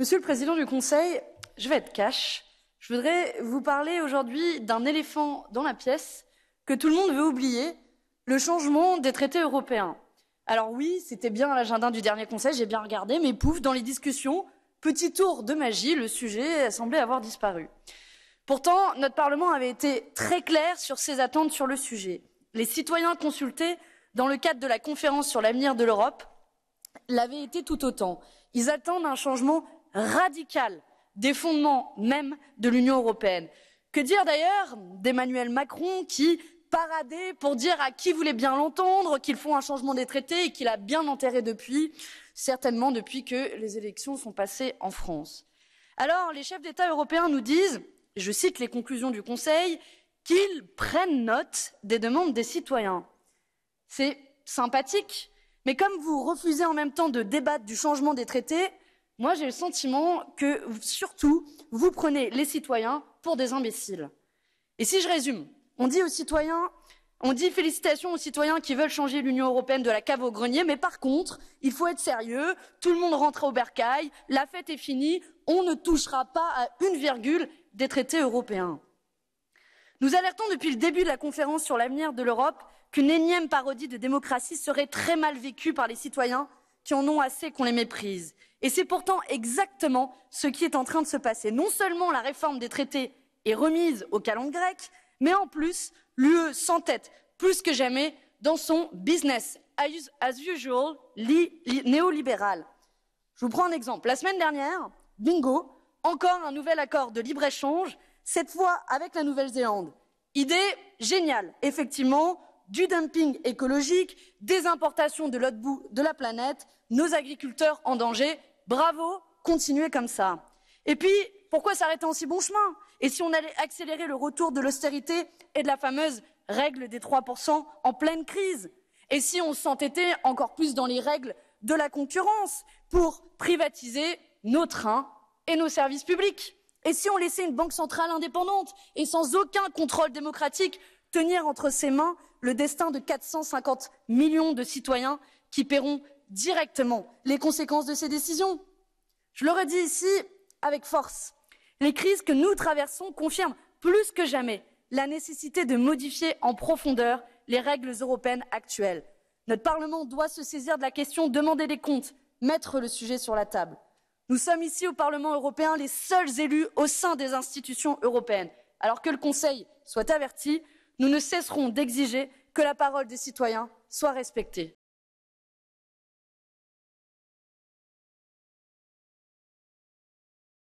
Monsieur le Président du Conseil, je vais être cash. Je voudrais vous parler aujourd'hui d'un éléphant dans la pièce que tout le monde veut oublier, le changement des traités européens. Alors oui, c'était bien l'agenda du dernier Conseil, j'ai bien regardé, mais pouf, dans les discussions, petit tour de magie, le sujet semblait avoir disparu. Pourtant, notre Parlement avait été très clair sur ses attentes sur le sujet. Les citoyens consultés dans le cadre de la conférence sur l'avenir de l'Europe l'avaient été tout autant. Ils attendent un changement Radical, des fondements même de l'Union européenne. Que dire d'ailleurs d'Emmanuel Macron qui paradait pour dire à qui voulait bien l'entendre qu'il faut un changement des traités et qu'il a bien enterré depuis, certainement depuis que les élections sont passées en France. Alors, les chefs d'État européens nous disent, je cite les conclusions du Conseil, qu'ils prennent note des demandes des citoyens. C'est sympathique, mais comme vous refusez en même temps de débattre du changement des traités, moi, j'ai le sentiment que, surtout, vous prenez les citoyens pour des imbéciles. Et si je résume, on dit aux citoyens, on dit félicitations aux citoyens qui veulent changer l'Union européenne de la cave au grenier, mais par contre, il faut être sérieux, tout le monde rentre au bercail, la fête est finie, on ne touchera pas à une virgule des traités européens. Nous alertons depuis le début de la conférence sur l'avenir de l'Europe qu'une énième parodie de démocratie serait très mal vécue par les citoyens qui en ont assez qu'on les méprise. Et c'est pourtant exactement ce qui est en train de se passer. Non seulement la réforme des traités est remise au calendrier grec, mais en plus, l'UE s'entête plus que jamais dans son business as usual néolibéral. Je vous prends un exemple. La semaine dernière, bingo, encore un nouvel accord de libre-échange, cette fois avec la Nouvelle-Zélande. Idée géniale, effectivement, du dumping écologique, des importations de l'autre bout de la planète, nos agriculteurs en danger. Bravo, continuez comme ça. Et puis, pourquoi s'arrêter en si bon chemin Et si on allait accélérer le retour de l'austérité et de la fameuse règle des 3% en pleine crise Et si on s'entêtait encore plus dans les règles de la concurrence pour privatiser nos trains et nos services publics Et si on laissait une banque centrale indépendante et sans aucun contrôle démocratique tenir entre ses mains le destin de 450 millions de citoyens qui paieront directement les conséquences de ces décisions. Je le redis ici avec force, les crises que nous traversons confirment plus que jamais la nécessité de modifier en profondeur les règles européennes actuelles. Notre Parlement doit se saisir de la question, demander des comptes, mettre le sujet sur la table. Nous sommes ici au Parlement européen les seuls élus au sein des institutions européennes. Alors que le Conseil soit averti, nous ne cesserons d'exiger que la parole des citoyens soit respectée.